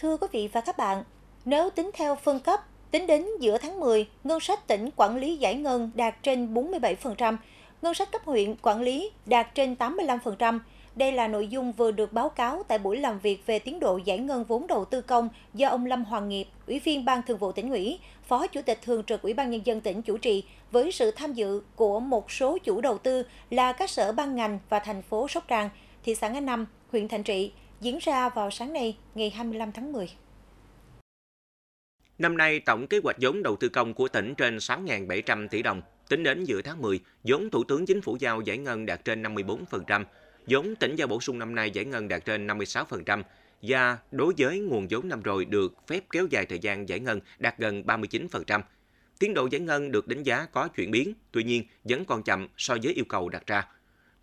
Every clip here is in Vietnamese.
Thưa quý vị và các bạn, nếu tính theo phân cấp, tính đến giữa tháng 10, ngân sách tỉnh quản lý giải ngân đạt trên 47%, ngân sách cấp huyện quản lý đạt trên 85%. Đây là nội dung vừa được báo cáo tại buổi làm việc về tiến độ giải ngân vốn đầu tư công do ông Lâm Hoàng Nghiệp, Ủy viên Ban Thường vụ tỉnh ủy, Phó Chủ tịch Thường trực Ủy ban Nhân dân tỉnh chủ trì với sự tham dự của một số chủ đầu tư là các sở ban ngành và thành phố Sóc Trăng, thị xã Ngã Năm, huyện Thành Trị, diễn ra vào sáng nay, ngày 25 tháng 10. Năm nay, tổng kế hoạch vốn đầu tư công của tỉnh trên 6.700 tỷ đồng. Tính đến giữa tháng 10, vốn Thủ tướng Chính phủ giao giải ngân đạt trên 54%, vốn tỉnh giao bổ sung năm nay giải ngân đạt trên 56%, và đối với nguồn vốn năm rồi được phép kéo dài thời gian giải ngân đạt gần 39%. Tiến độ giải ngân được đánh giá có chuyển biến, tuy nhiên vẫn còn chậm so với yêu cầu đặt ra.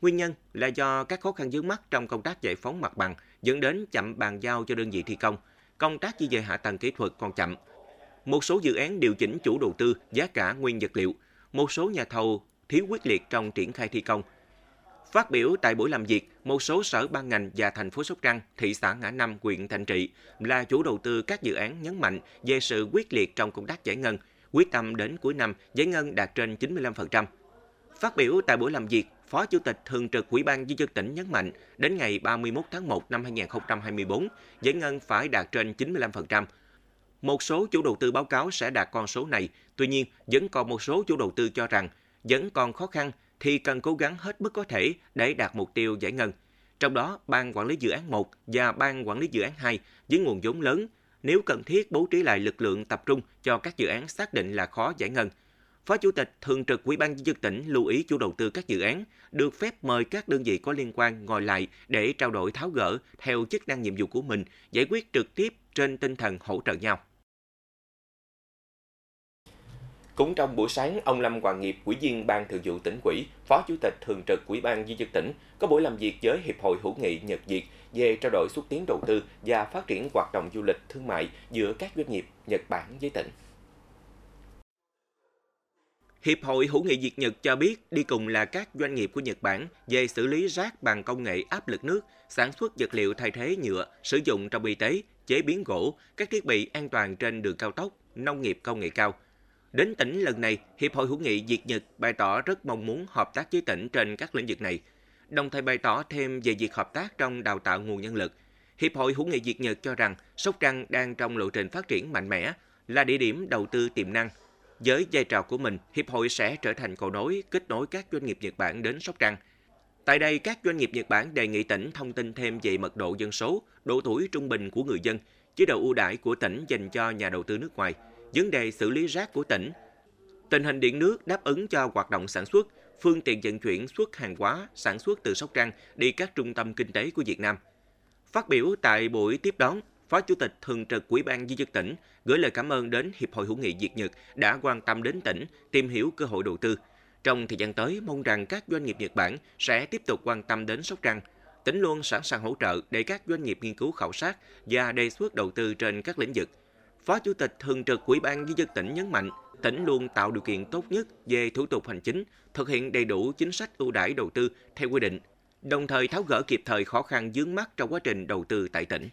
Nguyên nhân là do các khó khăn dưới mắt trong công tác giải phóng mặt bằng dẫn đến chậm bàn giao cho đơn vị thi công, công tác di dời hạ tầng kỹ thuật còn chậm. Một số dự án điều chỉnh chủ đầu tư, giá cả nguyên vật liệu, một số nhà thầu thiếu quyết liệt trong triển khai thi công. Phát biểu tại buổi làm việc, một số sở ban ngành và thành phố Sóc Trăng, thị xã Ngã Năm, huyện Thành Trị là chủ đầu tư các dự án nhấn mạnh về sự quyết liệt trong công tác giải ngân, quyết tâm đến cuối năm giải ngân đạt trên 95%. Phát biểu tại buổi làm việc, Phó Chủ tịch Thường trực Ủy ban Nhân dân tỉnh nhấn mạnh, đến ngày 31 tháng 1 năm 2024, giải ngân phải đạt trên 95%. Một số chủ đầu tư báo cáo sẽ đạt con số này, tuy nhiên vẫn còn một số chủ đầu tư cho rằng vẫn còn khó khăn thì cần cố gắng hết mức có thể để đạt mục tiêu giải ngân. Trong đó, Ban Quản lý Dự án 1 và Ban Quản lý Dự án 2 với nguồn vốn lớn, nếu cần thiết bố trí lại lực lượng tập trung cho các dự án xác định là khó giải ngân – Phó Chủ tịch Thường trực Ủy ban nhân dân tỉnh lưu ý chủ đầu tư các dự án được phép mời các đơn vị có liên quan ngồi lại để trao đổi tháo gỡ theo chức năng nhiệm vụ của mình, giải quyết trực tiếp trên tinh thần hỗ trợ nhau. Cũng trong buổi sáng, ông Lâm Hoàng Nghiệp, Ủy viên Ban Thường vụ tỉnh ủy, Phó Chủ tịch Thường trực Ủy ban nhân dân tỉnh có buổi làm việc với Hiệp hội hữu nghị Nhật Việt về trao đổi xúc tiến đầu tư và phát triển hoạt động du lịch thương mại giữa các doanh nghiệp Nhật Bản với tỉnh. Hiệp hội Hữu nghị Việt Nhật cho biết đi cùng là các doanh nghiệp của Nhật Bản về xử lý rác bằng công nghệ áp lực nước, sản xuất vật liệu thay thế nhựa, sử dụng trong y tế, chế biến gỗ, các thiết bị an toàn trên đường cao tốc, nông nghiệp công nghệ cao. Đến tỉnh lần này, Hiệp hội Hữu nghị Việt Nhật bày tỏ rất mong muốn hợp tác với tỉnh trên các lĩnh vực này, đồng thời bày tỏ thêm về việc hợp tác trong đào tạo nguồn nhân lực. Hiệp hội Hữu nghị Việt Nhật cho rằng Sóc Trăng đang trong lộ trình phát triển mạnh mẽ, là địa điểm đầu tư tiềm năng – với vai trò của mình, Hiệp hội sẽ trở thành cầu nối kết nối các doanh nghiệp Nhật Bản đến Sóc Trăng. Tại đây, các doanh nghiệp Nhật Bản đề nghị tỉnh thông tin thêm về mật độ dân số, độ tuổi trung bình của người dân, chế độ ưu đãi của tỉnh dành cho nhà đầu tư nước ngoài, vấn đề xử lý rác của tỉnh, tình hình điện nước đáp ứng cho hoạt động sản xuất, phương tiện vận chuyển xuất hàng hóa sản xuất từ Sóc Trăng đi các trung tâm kinh tế của Việt Nam. Phát biểu tại buổi tiếp đón, Phó Chủ tịch Thường trực Ủy ban Nhân dân tỉnh gửi lời cảm ơn đến Hiệp hội hữu nghị Việt Nhật đã quan tâm đến tỉnh, tìm hiểu cơ hội đầu tư. Trong thời gian tới, mong rằng các doanh nghiệp Nhật Bản sẽ tiếp tục quan tâm đến Sóc Trăng. Tỉnh luôn sẵn sàng hỗ trợ để các doanh nghiệp nghiên cứu khảo sát và đề xuất đầu tư trên các lĩnh vực. Phó Chủ tịch Thường trực Ủy ban Nhân dân tỉnh nhấn mạnh, tỉnh luôn tạo điều kiện tốt nhất về thủ tục hành chính, thực hiện đầy đủ chính sách ưu đãi đầu tư theo quy định, đồng thời tháo gỡ kịp thời khó khăn vướng mắt trong quá trình đầu tư tại tỉnh.